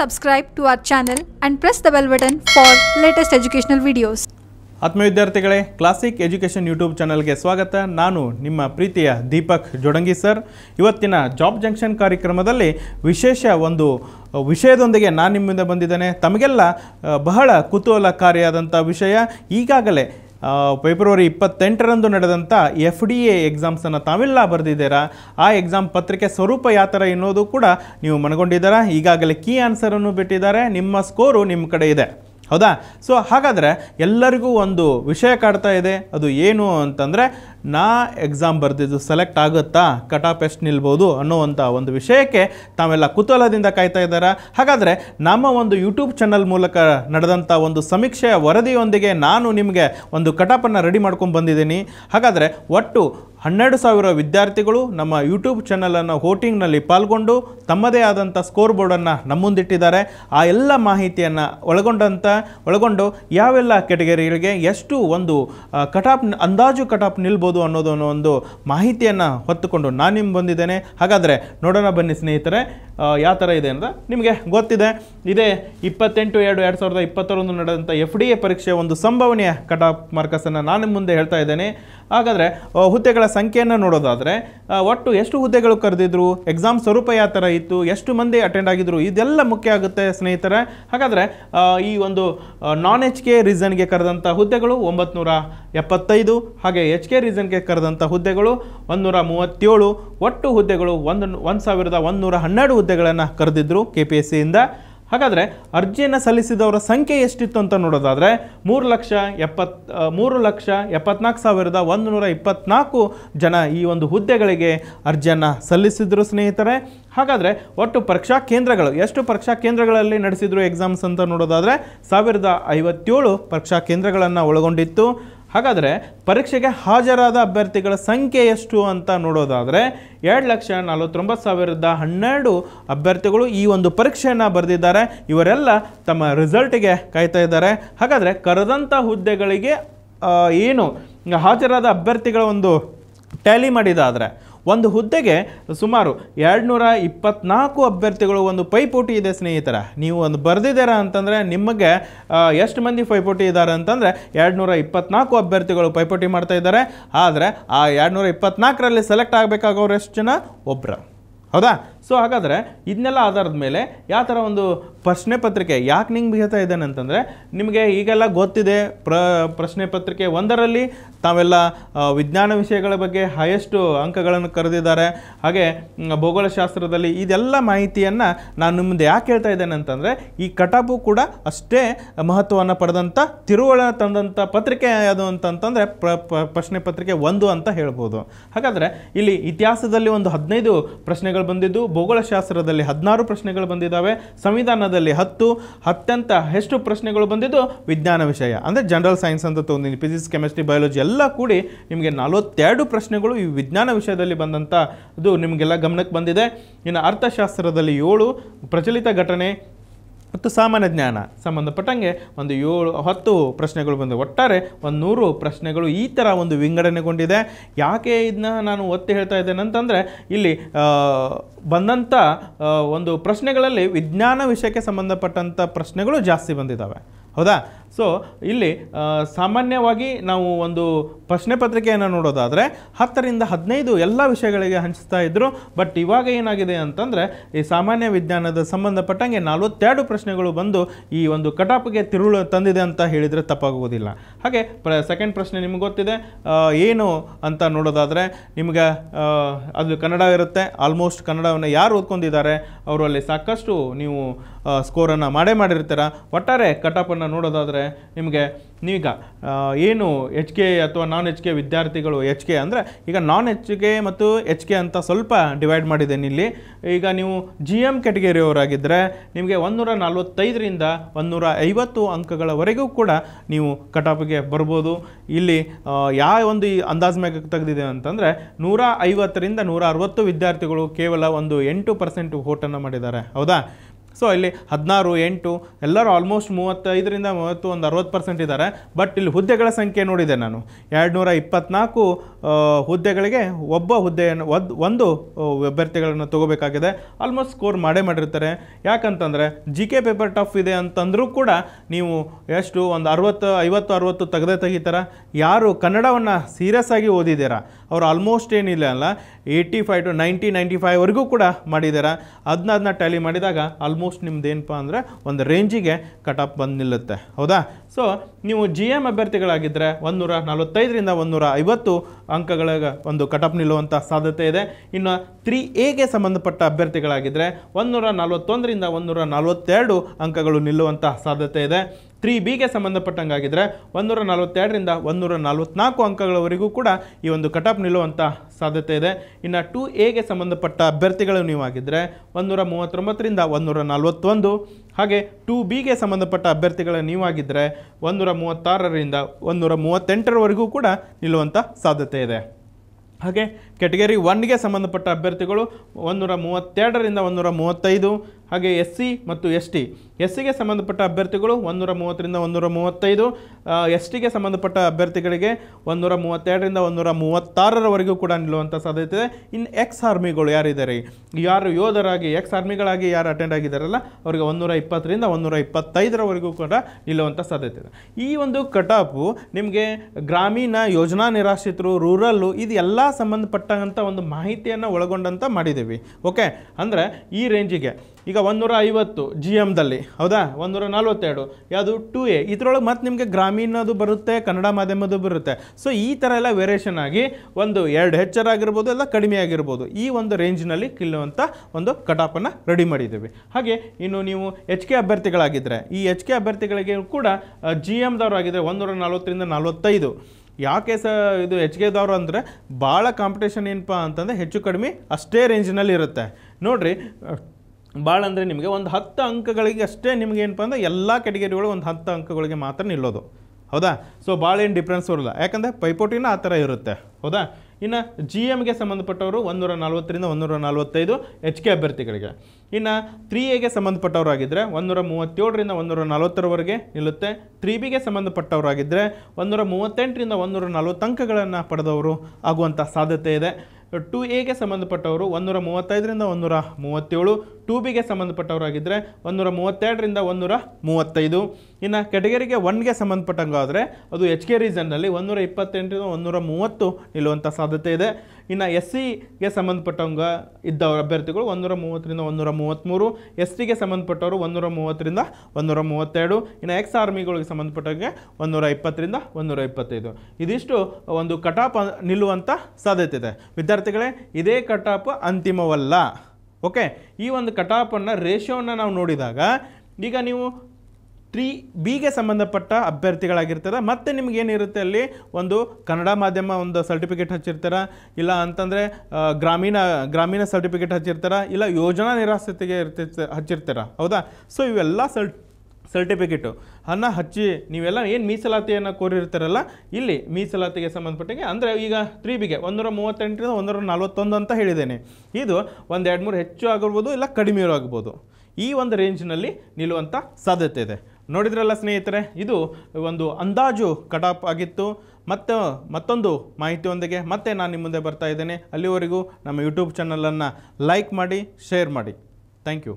Subscribe to our channel and press the bell button for latest educational videos. ಆತ್ಮ ವಿದ್ಯಾರ್ಥಿಗಳೇ classic education YouTube ಚಾನಲ್ಗೆ ಸ್ವಾಗತ ನಾನು ನಿಮ್ಮ ಪ್ರೀತಿಯ ದೀಪಕ್ ಜೋಡಂಗಿ ಸರ್ ಇವತ್ತಿನ ಜಾಬ್ ಜಂಕ್ಷನ್ ಕಾರ್ಯಕ್ರಮದಲ್ಲಿ ವಿಶೇಷ ಒಂದು ವಿಷಯದೊಂದಿಗೆ ನಾನು ನಿಮ್ಮಿಂದ ಬಂದಿದ್ದೇನೆ ತಮಗೆಲ್ಲ ಬಹಳ ಕುತೂಹಲಕಾರಿಯಾದಂಥ ವಿಷಯ ಈಗಾಗಲೇ ಫೆಬ್ರವರಿ ಇಪ್ಪತ್ತೆಂಟರಂದು ನಡೆದಂಥ ಎಫ್ ಡಿ ಎ ಎಕ್ಸಾಮ್ಸನ್ನು ತಾವೆಲ್ಲ ಬರೆದಿದ್ದೀರಾ ಆ ಎಕ್ಸಾಮ್ ಪತ್ರಿಕೆ ಸ್ವರೂಪ ಯಾವ ಥರ ಎನ್ನುವುದು ಕೂಡ ನೀವು ಮನಗೊಂಡಿದ್ದೀರಾ ಈಗಾಗಲೇ ಕೀ ಆನ್ಸರನ್ನು ಬಿಟ್ಟಿದ್ದಾರೆ ನಿಮ್ಮ ಸ್ಕೋರು ನಿಮ್ಮ ಕಡೆ ಇದೆ ಹೌದಾ ಸೊ ಹಾಗಾದರೆ ಎಲ್ಲರಿಗೂ ಒಂದು ವಿಷಯ ಕಾಡ್ತಾ ಇದೆ ಅದು ಏನು ಅಂತಂದರೆ ನಾ ಎಕ್ಸಾಮ್ ಬರೆದಿದ್ದು ಸೆಲೆಕ್ಟ್ ಆಗುತ್ತಾ ಕಟ್ ಆಫ್ ಎಷ್ಟು ನಿಲ್ಬೋದು ಅನ್ನೋವಂಥ ಒಂದು ವಿಷಯಕ್ಕೆ ತಾವೆಲ್ಲ ಕುತೂಹಲದಿಂದ ಕಾಯ್ತಾ ಇದ್ದಾರಾ ಹಾಗಾದರೆ ನಮ್ಮ ಒಂದು ಯೂಟ್ಯೂಬ್ ಚಾನಲ್ ಮೂಲಕ ನಡೆದಂಥ ಒಂದು ಸಮೀಕ್ಷೆಯ ವರದಿಯೊಂದಿಗೆ ನಾನು ನಿಮಗೆ ಒಂದು ಕಟಾಪನ್ನು ರೆಡಿ ಮಾಡ್ಕೊಂಡು ಬಂದಿದ್ದೀನಿ ಹಾಗಾದರೆ ಒಟ್ಟು ಹನ್ನೆರಡು ಸಾವಿರ ವಿದ್ಯಾರ್ಥಿಗಳು ನಮ್ಮ ಯೂಟ್ಯೂಬ್ ಚಾನಲನ್ನು ವೋಟಿಂಗ್ನಲ್ಲಿ ಪಾಲ್ಗೊಂಡು ತಮ್ಮದೇ ಆದಂಥ ಸ್ಕೋರ್ ಬೋರ್ಡನ್ನು ನಮ್ಮ ಮುಂದಿಟ್ಟಿದ್ದಾರೆ ಆ ಎಲ್ಲ ಮಾಹಿತಿಯನ್ನು ಒಳಗೊಂಡಂಥ ಒಳಗೊಂಡು ಯಾವೆಲ್ಲ ಕೆಟಗರಿಗಳಿಗೆ ಎಷ್ಟು ಒಂದು ಕಟಾಪ್ ಅಂದಾಜು ಕಟಾಪ್ ನಿಲ್ಬೋದು ಅನ್ನೋದನ್ನು ಒಂದು ಮಾಹಿತಿಯನ್ನು ಹೊತ್ತುಕೊಂಡು ನಾನು ನಿಮ್ಗೆ ಬಂದಿದ್ದೇನೆ ಹಾಗಾದರೆ ನೋಡೋಣ ಬನ್ನಿ ಸ್ನೇಹಿತರೆ ಯಾವ ಥರ ಇದೆ ಅಂದರೆ ನಿಮಗೆ ಗೊತ್ತಿದೆ ಇದೇ ಇಪ್ಪತ್ತೆಂಟು ಎರಡು ಎರಡು ಸಾವಿರದ ಇಪ್ಪತ್ತರಂದು ನಡೆದಂಥ ಎಫ್ ಡಿ ಎ ಪರೀಕ್ಷೆ ಒಂದು ಸಂಭವನೀಯ ಕಟ್ ಆಫ್ ಮಾರ್ಕಸನ್ನು ನಾನು ಮುಂದೆ ಹೇಳ್ತಾ ಇದ್ದೇನೆ ಹಾಗಾದರೆ ಹುದ್ದೆಗಳ ಸಂಖ್ಯೆಯನ್ನು ನೋಡೋದಾದರೆ ಒಟ್ಟು ಎಷ್ಟು ಹುದ್ದೆಗಳು ಕರೆದಿದ್ರು ಎಕ್ಸಾಮ್ ಸ್ವರೂಪ ಯಾವ ಥರ ಇತ್ತು ಎಷ್ಟು ಮಂದಿ ಅಟೆಂಡ್ ಆಗಿದ್ರು ಇದೆಲ್ಲ ಮುಖ್ಯ ಆಗುತ್ತೆ ಸ್ನೇಹಿತರೆ ಹಾಗಾದರೆ ಈ ಒಂದು ನಾನ್ ಎಚ್ ಕೆ ರೀಸನ್ಗೆ ಕರೆದಂಥ ಹುದ್ದೆಗಳು ಒಂಬತ್ತು ಎಪ್ಪತ್ತೈದು ಹಾಗೆ ಎಚ್ ಕೆ ರೀಸನ್ಗೆ ಕರೆದಂಥ ಹುದ್ದೆಗಳು ಒಂದು ಮೂವತ್ತೇಳು ಒಟ್ಟು ಹುದ್ದೆಗಳು ಒಂದು ಒಂದು ಸಾವಿರದ ಒಂದುನೂರ ಹನ್ನೆರಡು ಹುದ್ದೆಗಳನ್ನು ಕರೆದಿದ್ದರು ಕೆ ಪಿ ಎಸ್ ಸಿಯಿಂದ ಹಾಗಾದರೆ ಅರ್ಜಿಯನ್ನು ಸಲ್ಲಿಸಿದವರ ಸಂಖ್ಯೆ ಎಷ್ಟಿತ್ತು ಅಂತ ನೋಡೋದಾದರೆ ಮೂರು ಲಕ್ಷ ಎಪ್ಪತ್ ಮೂರು ಲಕ್ಷ ಎಪ್ಪತ್ನಾಲ್ಕು ಸಾವಿರದ ಒಂದುನೂರ ಇಪ್ಪತ್ನಾಲ್ಕು ಜನ ಈ ಒಂದು ಹುದ್ದೆಗಳಿಗೆ ಅರ್ಜಿಯನ್ನು ಸಲ್ಲಿಸಿದರು ಸ್ನೇಹಿತರೆ ಹಾಗಾದರೆ ಒಟ್ಟು ಪರೀಕ್ಷಾ ಕೇಂದ್ರಗಳು ಎಷ್ಟು ಪರೀಕ್ಷಾ ಕೇಂದ್ರಗಳಲ್ಲಿ ನಡೆಸಿದ್ರು ಎಕ್ಸಾಮ್ಸ್ ಅಂತ ನೋಡೋದಾದರೆ ಸಾವಿರದ ಐವತ್ತೇಳು ಪರೀಕ್ಷಾ ಕೇಂದ್ರಗಳನ್ನು ಒಳಗೊಂಡಿತ್ತು ಹಾಗಾದರೆ ಪರೀಕ್ಷೆಗೆ ಹಾಜರಾದ ಅಭ್ಯರ್ಥಿಗಳ ಸಂಖ್ಯೆ ಎಷ್ಟು ಅಂತ ನೋಡೋದಾದರೆ ಎರಡು ಲಕ್ಷ ನಲವತ್ತೊಂಬತ್ತು ಸಾವಿರದ ಹನ್ನೆರಡು ಅಭ್ಯರ್ಥಿಗಳು ಈ ಒಂದು ಪರೀಕ್ಷೆಯನ್ನು ಬರೆದಿದ್ದಾರೆ ಇವರೆಲ್ಲ ತಮ್ಮ ರಿಸಲ್ಟಿಗೆ ಕಾಯ್ತಾ ಇದ್ದಾರೆ ಹಾಗಾದರೆ ಕರೆದಂಥ ಹುದ್ದೆಗಳಿಗೆ ಏನು ಹಾಜರಾದ ಅಭ್ಯರ್ಥಿಗಳ ಒಂದು ಟ್ಯಾಲಿ ಮಾಡಿದಾದರೆ ಒಂದು ಹುದ್ದೆಗೆ ಸುಮಾರು ಎರಡುನೂರ ಇಪ್ಪತ್ನಾಲ್ಕು ಅಭ್ಯರ್ಥಿಗಳು ಒಂದು ಪೈಪೋಟಿ ಇದೆ ಸ್ನೇಹಿತರ ನೀವು ಒಂದು ಬರೆದಿದ್ದೀರಾ ಅಂತಂದರೆ ನಿಮಗೆ ಎಷ್ಟು ಮಂದಿ ಪೈಪೋಟಿ ಇದ್ದಾರೆ ಅಂತಂದರೆ ಎರಡುನೂರ ಇಪ್ಪತ್ನಾಲ್ಕು ಅಭ್ಯರ್ಥಿಗಳು ಪೈಪೋಟಿ ಮಾಡ್ತಾ ಇದ್ದಾರೆ ಆದರೆ ಆ ಎರಡುನೂರ ಇಪ್ಪತ್ನಾಲ್ಕರಲ್ಲಿ ಸೆಲೆಕ್ಟ್ ಆಗಬೇಕಾಗೋರು ಎಷ್ಟು ಜನ ಒಬ್ಬರು ಹೌದಾ ಸೊ ಹಾಗಾದರೆ ಇದನ್ನೆಲ್ಲ ಆಧಾರದ ಮೇಲೆ ಯಾವ ಥರ ಒಂದು ಪ್ರಶ್ನೆ ಪತ್ರಿಕೆ ಯಾಕೆ ನಿಂಗೆ ಬೀಳ್ತಾ ಇದ್ದಾನೆ ಅಂತಂದರೆ ನಿಮಗೆ ಈಗೆಲ್ಲ ಗೊತ್ತಿದೆ ಪ್ರ ಪ್ರಶ್ನೆ ಪತ್ರಿಕೆ ಒಂದರಲ್ಲಿ ತಾವೆಲ್ಲ ವಿಜ್ಞಾನ ವಿಷಯಗಳ ಬಗ್ಗೆ ಹೈಯೆಸ್ಟು ಅಂಕಗಳನ್ನು ಕರೆದಿದ್ದಾರೆ ಹಾಗೆ ಭೌಗೋಳಶಾಸ್ತ್ರದಲ್ಲಿ ಇದೆಲ್ಲ ಮಾಹಿತಿಯನ್ನು ನಾನು ನಿಮ್ಮದು ಯಾಕೆ ಹೇಳ್ತಾ ಇದ್ದೇನೆ ಅಂತಂದರೆ ಈ ಕಟಾಪು ಕೂಡ ಅಷ್ಟೇ ಮಹತ್ವವನ್ನು ಪಡೆದಂಥ ತಿರುವಳ ತಂದಂಥ ಪತ್ರಿಕೆ ಯಾವುದು ಅಂತಂತಂದರೆ ಪ್ರಶ್ನೆ ಪತ್ರಿಕೆ ಒಂದು ಅಂತ ಹೇಳ್ಬೋದು ಹಾಗಾದರೆ ಇಲ್ಲಿ ಇತಿಹಾಸದಲ್ಲಿ ಒಂದು ಹದಿನೈದು ಪ್ರಶ್ನೆಗಳು ಬಂದಿದ್ದು ಭೂಗೋಳಶಾಸ್ತ್ರದಲ್ಲಿ ಹದಿನಾರು ಪ್ರಶ್ನೆಗಳು ಬಂದಿದ್ದಾವೆ ಸಂವಿಧಾನದಲ್ಲಿ ಹತ್ತು ಅತ್ಯಂತ ಎಷ್ಟು ಪ್ರಶ್ನೆಗಳು ಬಂದಿದ್ದು ವಿಜ್ಞಾನ ವಿಷಯ ಅಂದರೆ ಜನರಲ್ ಸೈನ್ಸ್ ಅಂತ ತೊಂದಿನಿ ಫಿಸಿಕ್ಸ್ ಕೆಮಿಸ್ಟ್ರಿ ಬಯಾಲಜಿ ಎಲ್ಲ ಕೂಡಿ ನಿಮಗೆ ನಲವತ್ತೆರಡು ಪ್ರಶ್ನೆಗಳು ಈ ವಿಜ್ಞಾನ ವಿಷಯದಲ್ಲಿ ಬಂದಂಥ ಅದು ನಿಮಗೆಲ್ಲ ಗಮನಕ್ಕೆ ಬಂದಿದೆ ಇನ್ನು ಅರ್ಥಶಾಸ್ತ್ರದಲ್ಲಿ ಏಳು ಪ್ರಚಲಿತ ಘಟನೆ ಮತ್ತು ಸಾಮಾನ್ಯ ಜ್ಞಾನ ಸಂಬಂಧಪಟ್ಟಂಗೆ ಒಂದು ಏಳು ಹತ್ತು ಪ್ರಶ್ನೆಗಳು ಬಂದು ಒಟ್ಟಾರೆ ಒಂದು ನೂರು ಪ್ರಶ್ನೆಗಳು ಈ ಥರ ಒಂದು ವಿಂಗಡಣೆಗೊಂಡಿದೆ ಯಾಕೆ ಇದನ್ನ ನಾನು ಒತ್ತಿ ಹೇಳ್ತಾ ಇದ್ದೇನೆ ಅಂತಂದರೆ ಇಲ್ಲಿ ಬಂದಂಥ ಒಂದು ಪ್ರಶ್ನೆಗಳಲ್ಲಿ ವಿಜ್ಞಾನ ವಿಷಯಕ್ಕೆ ಸಂಬಂಧಪಟ್ಟಂಥ ಪ್ರಶ್ನೆಗಳು ಜಾಸ್ತಿ ಬಂದಿದ್ದಾವೆ ಹೌದಾ ಸೊ ಇಲ್ಲಿ ಸಾಮಾನ್ಯವಾಗಿ ನಾವು ಒಂದು ಪ್ರಶ್ನೆ ಪತ್ರಿಕೆಯನ್ನು ನೋಡೋದಾದರೆ ಹತ್ತರಿಂದ ಹದಿನೈದು ಎಲ್ಲ ವಿಷಯಗಳಿಗೆ ಹಂಚ್ತಾ ಇದ್ದರು ಬಟ್ ಇವಾಗ ಏನಾಗಿದೆ ಅಂತಂದರೆ ಈ ಸಾಮಾನ್ಯ ವಿಜ್ಞಾನದ ಸಂಬಂಧಪಟ್ಟಂಗೆ ನಲವತ್ತೆರಡು ಪ್ರಶ್ನೆಗಳು ಬಂದು ಈ ಒಂದು ಕಟಾಪ್ಗೆ ತಿರುಳು ತಂದಿದೆ ಅಂತ ಹೇಳಿದರೆ ತಪ್ಪಾಗುವುದಿಲ್ಲ ಹಾಗೆ ಪ್ರ ಸೆಕೆಂಡ್ ಪ್ರಶ್ನೆ ನಿಮ್ಗೆ ಗೊತ್ತಿದೆ ಏನು ಅಂತ ನೋಡೋದಾದರೆ ನಿಮಗೆ ಅದು ಕನ್ನಡ ಇರುತ್ತೆ ಆಲ್ಮೋಸ್ಟ್ ಕನ್ನಡವನ್ನು ಯಾರು ಓದ್ಕೊಂಡಿದ್ದಾರೆ ಅವರಲ್ಲಿ ಸಾಕಷ್ಟು ನೀವು ಸ್ಕೋರನ್ನು ಮಾಡೇ ಮಾಡಿರ್ತೀರ ಒಟ್ಟಾರೆ ಕಟಾಪನ್ನು ನೋಡೋದಾದರೆ ನಿಮಗೆ ನೀವೀಗ ಏನು ಎಚ್ ಕೆ ಅಥವಾ ನಾನ್ ಎಚ್ ಕೆ ವಿದ್ಯಾರ್ಥಿಗಳು ಎಚ್ ಕೆ ಅಂದರೆ ಈಗ ನಾನ್ ಎಚ್ ಕೆ ಮತ್ತು ಎಚ್ ಕೆ ಅಂತ ಸ್ವಲ್ಪ ಡಿವೈಡ್ ಮಾಡಿದ್ದೇನೆ ಇಲ್ಲಿ ಈಗ ನೀವು ಜಿ ಎಮ್ ಕೆಟಗರಿಯವರಾಗಿದ್ದರೆ ನಿಮಗೆ ಒಂದೂರ ನಲ್ವತ್ತೈದರಿಂದ ಒಂದೂರ ಐವತ್ತು ಅಂಕಗಳವರೆಗೂ ಕೂಡ ನೀವು ಕಟಾಪಿಗೆ ಬರ್ಬೋದು ಇಲ್ಲಿ ಯಾವ ಒಂದು ಈ ಅಂದಾಜು ಮ್ಯಾಗ ತೆಗೆದಿದೆ ಅಂತಂದರೆ ನೂರ ಐವತ್ತರಿಂದ ನೂರ ಅರವತ್ತು ವಿದ್ಯಾರ್ಥಿಗಳು ಕೇವಲ ಒಂದು ಎಂಟು ಪರ್ಸೆಂಟ್ ಓಟನ್ನು ಮಾಡಿದ್ದಾರೆ ಹೌದಾ ಸೊ ಇಲ್ಲಿ ಹದಿನಾರು ಎಂಟು ಎಲ್ಲರೂ ಆಲ್ಮೋಸ್ಟ್ ಮೂವತ್ತೈದರಿಂದ ಮೂವತ್ತು ಒಂದು ಅರವತ್ತು ಪರ್ಸೆಂಟ್ ಇದ್ದಾರೆ ಬಟ್ ಇಲ್ಲಿ ಹುದ್ದೆಗಳ ಸಂಖ್ಯೆ ನೋಡಿದೆ ನಾನು ನೂರ ಇಪ್ಪತ್ನಾಲ್ಕು ಹುದ್ದೆಗಳಿಗೆ ಒಬ್ಬ ಹುದ್ದೆಯನ್ನು ಒಂದು ಅಭ್ಯರ್ಥಿಗಳನ್ನು ತೊಗೋಬೇಕಾಗಿದೆ ಆಲ್ಮೋಸ್ಟ್ ಸ್ಕೋರ್ ಮಾಡೇ ಮಾಡಿರ್ತಾರೆ ಯಾಕಂತಂದರೆ ಜಿ ಕೆ ಪೇಪರ್ ಟಫ್ ಇದೆ ಅಂತಂದರೂ ಕೂಡ ನೀವು ಎಷ್ಟು ಒಂದು ಅರವತ್ತು ಐವತ್ತು ಅರುವತ್ತು ತೆಗೆದೇ ತೆಗಿತಾರ ಯಾರು ಕನ್ನಡವನ್ನು ಸೀರಿಯಸ್ ಆಗಿ ಓದಿದ್ದೀರಾ ಅವ್ರು ಆಲ್ಮೋಸ್ಟ್ ಏನಿಲ್ಲ ಅಲ್ಲ eighty five to ninety ninety ಫೈವ್ವರೆಗೂ ಕೂಡ ಮಾಡಿದ್ದೀರಾ ಅದನ್ನ ಅದನ್ನ ಟ್ಯಾಲಿ ಮಾಡಿದಾಗ ಆಲ್ಮೋಸ್ಟ್ ಆಲ್ಮೋಸ್ಟ್ ನಿಮ್ದು ಏನಪ್ಪ ಅಂದರೆ ಒಂದು ರೇಂಜಿಗೆ ಕಟ್ ಆಫ್ ಬಂದು ನಿಲ್ಲುತ್ತೆ ಹೌದಾ ಸೊ ನೀವು ಜಿ ಎಮ್ ಅಭ್ಯರ್ಥಿಗಳಾಗಿದ್ದರೆ ಒಂದೂರ ನಲವತ್ತೈದರಿಂದ ಒಂದೂರ ಐವತ್ತು ಅಂಕಗಳ ಒಂದು ಕಟಪ್ ನಿಲ್ಲುವಂಥ ಸಾಧ್ಯತೆ ಇದೆ ಇನ್ನು ತ್ರೀ ಎಗೆ ಸಂಬಂಧಪಟ್ಟ ಅಭ್ಯರ್ಥಿಗಳಾಗಿದ್ದರೆ ಒಂದೂರ ನಲವತ್ತೊಂದರಿಂದ ಒಂದೂರ ನಲವತ್ತೆರಡು ಅಂಕಗಳು ನಿಲ್ಲುವಂಥ ಸಾಧ್ಯತೆ ಇದೆ ತ್ರೀ ಬಿಗೆ ಸಂಬಂಧಪಟ್ಟಂಗಾಗಿದ್ದರೆ ಒಂದೂರ ನಲವತ್ತೆರಡರಿಂದ ಒಂದೂರ ನಲವತ್ತ್ನಾಲ್ಕು ಅಂಕಗಳವರೆಗೂ ಕೂಡ ಈ ಒಂದು ಕಟಪ್ ನಿಲ್ಲುವಂಥ ಸಾಧ್ಯತೆ ಇದೆ ಇನ್ನು ಟು ಎಗೆ ಸಂಬಂಧಪಟ್ಟ ಅಭ್ಯರ್ಥಿಗಳು ನೀವಾಗಿದ್ದರೆ ಒಂದೂರ ಮೂವತ್ತೊಂಬತ್ತರಿಂದ ಒಂದೂರ ನಲವತ್ತೊಂದು ಹಾಗೆ ಟು ಬಿಗೆ ಸಂಬಂಧಪಟ್ಟ ಅಭ್ಯರ್ಥಿಗಳ ನೀವಾಗಿದ್ದರೆ ಒಂದೂರ ಮೂವತ್ತಾರರಿಂದ ಒಂದೂರ ಮೂವತ್ತೆಂಟರವರೆಗೂ ಕೂಡ ನಿಲ್ಲುವಂಥ ಸಾಧ್ಯತೆ ಇದೆ ಹಾಗೆ ಕೆಟಗರಿ ಒನ್ಗೆ ಸಂಬಂಧಪಟ್ಟ ಅಭ್ಯರ್ಥಿಗಳು ಒಂದೂರ ಮೂವತ್ತೆರಡರಿಂದ ಒಂದೂರ ಮೂವತ್ತೈದು ಹಾಗೆ ಎಸ್ ಸಿ ಮತ್ತು ಎಸ್ ಟಿ ಎಸ್ ಸಿಗೆ ಸಂಬಂಧಪಟ್ಟ ಅಭ್ಯರ್ಥಿಗಳು ಒಂದೂರ ಮೂವತ್ತರಿಂದ ಒಂದೂರ ಮೂವತ್ತೈದು ಎಸ್ ಟಿಗೆ ಸಂಬಂಧಪಟ್ಟ ಅಭ್ಯರ್ಥಿಗಳಿಗೆ ಒಂದೂರ ಮೂವತ್ತೆರಡರಿಂದ ಒಂದೂರ ಮೂವತ್ತಾರರವರೆಗೂ ಕೂಡ ನಿಲ್ಲುವಂಥ ಸಾಧ್ಯತೆ ಇದೆ ಇನ್ನು ಎಕ್ಸ್ ಆರ್ಮಿಗಳು ಯಾರಿದ್ದಾರೆ ಯಾರು ಯೋಧರಾಗಿ ಎಕ್ಸ್ ಆರ್ಮಿಗಳಾಗಿ ಯಾರು ಅಟೆಂಡ್ ಆಗಿದ್ದಾರಲ್ಲ ಅವರಿಗೆ ಒಂದೂರ ಇಪ್ಪತ್ತರಿಂದ ಒಂದೂರ ಇಪ್ಪತ್ತೈದರವರೆಗೂ ಕೂಡ ನಿಲ್ಲುವಂಥ ಸಾಧ್ಯತೆ ಇದೆ ಈ ಒಂದು ಕಟಾಪು ನಿಮಗೆ ಗ್ರಾಮೀಣ ಯೋಜನಾ ನಿರಾಶ್ರಿತರು ರೂರಲ್ಲು ಇದು ಎಲ್ಲ ಸಂಬಂಧಪಟ್ಟಂಥ ಒಂದು ಮಾಹಿತಿಯನ್ನು ಒಳಗೊಂಡಂತ ಮಾಡಿದ್ದೀವಿ ಓಕೆ ಅಂದರೆ ಈ ರೇಂಜಿಗೆ ಈಗ ಒಂದೂರ ಐವತ್ತು ಜಿ ಎಮ್ದಲ್ಲಿ ಹೌದಾ ಒಂದೂರ ನಲ್ವತ್ತೆರಡು ಯಾವುದು ಟು ಎ ಇದರೊಳಗೆ ಮತ್ತೆ ನಿಮಗೆ ಗ್ರಾಮೀಣದು ಬರುತ್ತೆ ಕನ್ನಡ ಮಾಧ್ಯಮದ್ದು ಬರುತ್ತೆ ಸೊ ಈ ಥರ ಎಲ್ಲ ವೇರಿಯೇಷನ್ ಆಗಿ ಒಂದು ಎರಡು ಹೆಚ್ಚರ್ ಆಗಿರ್ಬೋದು ಎಲ್ಲ ಕಡಿಮೆ ಆಗಿರ್ಬೋದು ಈ ಒಂದು ರೇಂಜ್ನಲ್ಲಿ ಕಿಲ್ಲುವಂಥ ಒಂದು ಕಟಾಪನ್ನು ರೆಡಿ ಮಾಡಿದ್ದೀವಿ ಹಾಗೆ ಇನ್ನು ನೀವು ಎಚ್ ಕೆ ಅಭ್ಯರ್ಥಿಗಳಾಗಿದ್ದರೆ ಈ ಎಚ್ ಕೆ ಅಭ್ಯರ್ಥಿಗಳಿಗೆ ಕೂಡ ಜಿ ಎಮ್ದವ್ರು ಆಗಿದ್ದರೆ ಒಂದೂರ ನಲ್ವತ್ತರಿಂದ ನಲ್ವತ್ತೈದು ಯಾಕೆ ಸ ಇದು ಎಚ್ ಕೆದವ್ರು ಅಂದರೆ ಭಾಳ ಕಾಂಪಿಟೇಷನ್ ಏನಪ್ಪ ಅಂತಂದರೆ ಹೆಚ್ಚು ಕಡಿಮೆ ಅಷ್ಟೇ ರೇಂಜ್ನಲ್ಲಿ ಇರುತ್ತೆ ನೋಡಿರಿ ಭಾಳ ಅಂದರೆ ನಿಮಗೆ ಒಂದು ಹತ್ತು ಅಂಕಗಳಿಗೆ ಅಷ್ಟೇ ನಿಮಗೆ ಏನಪ್ಪ ಅಂದರೆ ಎಲ್ಲ ಕೆಟಗರಿಗಳು ಒಂದು ಹತ್ತು ಅಂಕಗಳಿಗೆ ಮಾತ್ರ ನಿಲ್ಲೋದು ಹೌದಾ ಸೊ ಭಾಳ ಏನು ಡಿಫ್ರೆನ್ಸ್ ಬರೋಲ್ಲ ಯಾಕಂದರೆ ಪೈಪೋಟಿನ ಆ ಥರ ಇರುತ್ತೆ ಹೌದಾ ಇನ್ನು ಜಿ ಎಮ್ಗೆ ಸಂಬಂಧಪಟ್ಟವರು ಒಂದೂರ ನಲ್ವತ್ತರಿಂದ ಒಂದೂರ ನಲ್ವತ್ತೈದು ಎಚ್ ಕೆ ಅಭ್ಯರ್ಥಿಗಳಿಗೆ ಇನ್ನು ತ್ರೀ ಎಗೆ ಸಂಬಂಧಪಟ್ಟವರಾಗಿದ್ದರೆ ಒಂದೂರ ಮೂವತ್ತೇಳರಿಂದ ಒಂದೂರ ನಲ್ವತ್ತರವರೆಗೆ ನಿಲ್ಲುತ್ತೆ ತ್ರೀ ಬಿಗೆ ಸಂಬಂಧಪಟ್ಟವರಾಗಿದ್ದರೆ ಒಂದೂರ ಮೂವತ್ತೆಂಟರಿಂದ ಒಂದೂರ ನಲ್ವತ್ತು ಅಂಕಗಳನ್ನು ಪಡೆದವರು ಆಗುವಂಥ ಸಾಧ್ಯತೆ ಇದೆ ಟು ಎಗೆ ಸಂಬಂಧಪಟ್ಟವರು ಒಂದೂರ ಮೂವತ್ತೈದರಿಂದ ಒಂದೂರ ಮೂವತ್ತೇಳು ಟೂ ಬಿಗೆ ಸಂಬಂಧಪಟ್ಟವರಾಗಿದ್ದರೆ ಒಂದೂರ ಮೂವತ್ತೆರಡರಿಂದ ಒಂದೂರ ಮೂವತ್ತೈದು ಇನ್ನು ಕೆಟಗರಿಗೆ ಒನ್ಗೆ ಆದರೆ ಅದು ಎಚ್ ಕೆ ರೀಸನ್ನಲ್ಲಿ ಒಂದೂರ ಇಪ್ಪತ್ತೆಂಟರಿಂದ ಒಂದೂರ ಮೂವತ್ತು ನಿಲ್ಲುವಂಥ ಸಾಧ್ಯತೆ ಇದೆ ಇನ್ನು ಎಸ್ ಸಿಗೆ ಸಂಬಂಧಪಟ್ಟಂಗೆ ಇದ್ದವರ ಅಭ್ಯರ್ಥಿಗಳು ಒಂದೂರ ಮೂವತ್ತರಿಂದ ಒಂದೂರ ಮೂವತ್ತ್ಮೂರು ಎಸ್ ಟಿಗೆ ಸಂಬಂಧಪಟ್ಟವರು ಒಂದೂರ ಮೂವತ್ತರಿಂದ ಒಂದೂರ ಮೂವತ್ತೆರಡು ಇನ್ನು ಎಕ್ಸ್ ಆರ್ಮಿಗಳಿಗೆ ಸಂಬಂಧಪಟ್ಟಂಗೆ ಒಂದೂರ ಇಪ್ಪತ್ತರಿಂದ ಒಂದೂರ ಇಪ್ಪತ್ತೈದು ಇದಿಷ್ಟು ಒಂದು ಕಟಾಪ ನಿಲ್ಲುವಂಥ ಸಾಧ್ಯತೆ ಇದೆ ವಿದ್ಯಾರ್ಥಿಗಳೇ ಇದೇ ಕಟಾಪ ಅಂತಿಮವಲ್ಲ ಓಕೆ ಈ ಒಂದು ಕಟಾಪನ್ನು ರೇಷಿಯೋನ ನಾವು ನೋಡಿದಾಗ ಈಗ ನೀವು ತ್ರೀ ಬಿಗೆ ಸಂಬಂಧಪಟ್ಟ ಅಭ್ಯರ್ಥಿಗಳಾಗಿರ್ತದೆ ಮತ್ತು ನಿಮಗೇನಿರುತ್ತೆ ಅಲ್ಲಿ ಒಂದು ಕನ್ನಡ ಮಾಧ್ಯಮ ಒಂದು ಸರ್ಟಿಫಿಕೇಟ್ ಹಚ್ಚಿರ್ತಾರೆ ಇಲ್ಲ ಅಂತಂದರೆ ಗ್ರಾಮೀಣ ಗ್ರಾಮೀಣ ಸರ್ಟಿಫಿಕೇಟ್ ಹಚ್ಚಿರ್ತಾರೆ ಇಲ್ಲ ಯೋಜನಾ ನಿರಾಸತೆಗೆ ಇರ್ತಿರ್ತ ಹಚ್ಚಿರ್ತಾರೆ ಹೌದಾ ಸೊ ಇವೆಲ್ಲ ಸರ್ಟ್ ಸರ್ಟಿಫಿಕೇಟು ಅನ್ನ ಹಚ್ಚಿ ನೀವೆಲ್ಲ ಏನು ಮೀಸಲಾತಿಯನ್ನು ಕೋರಿರ್ತಾರಲ್ಲ ಇಲ್ಲಿ ಮೀಸಲಾತಿಗೆ ಸಂಬಂಧಪಟ್ಟಂಗೆ ಅಂದರೆ ಈಗ ತ್ರೀ ಬಿಗೆ ಒಂದೂರ ಮೂವತ್ತೆಂಟರಿಂದ ಒಂದೂರ ನಲ್ವತ್ತೊಂದು ಅಂತ ಹೇಳಿದ್ದೇನೆ ಇದು ಒಂದು ಎರಡು ಮೂರು ಹೆಚ್ಚು ಆಗಿರ್ಬೋದು ಇಲ್ಲ ಕಡಿಮೆಯೂ ಆಗ್ಬೋದು ಈ ಒಂದು ರೇಂಜ್ನಲ್ಲಿ ನಿಲ್ಲುವಂಥ ಸಾಧ್ಯತೆ ಇದೆ ನೋಡಿದ್ರಲ್ಲ ಸ್ನೇಹಿತರೆ ಇದು ಒಂದು ಅಂದಾಜು ಕಟಾಪ್ ಆಗಿತ್ತು ಮತ್ತು ಮತ್ತೊಂದು ಮಾಹಿತಿಯೊಂದಿಗೆ ಮತ್ತೆ ನಾನು ನಿಮ್ಮ ಮುಂದೆ ಬರ್ತಾ ಇದ್ದೇನೆ ಅಲ್ಲಿವರೆಗೂ ನಮ್ಮ ಯೂಟ್ಯೂಬ್ ಚಾನಲನ್ನು ಲೈಕ್ ಮಾಡಿ ಶೇರ್ ಮಾಡಿ ಥ್ಯಾಂಕ್ ಯು